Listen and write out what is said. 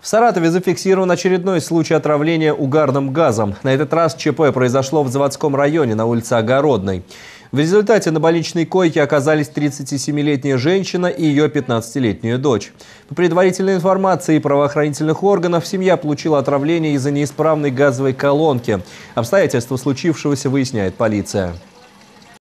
В Саратове зафиксирован очередной случай отравления угарным газом. На этот раз ЧП произошло в заводском районе на улице Огородной. В результате на больничной койке оказались 37-летняя женщина и ее 15-летняя дочь. По предварительной информации правоохранительных органов, семья получила отравление из-за неисправной газовой колонки. Обстоятельства случившегося выясняет полиция.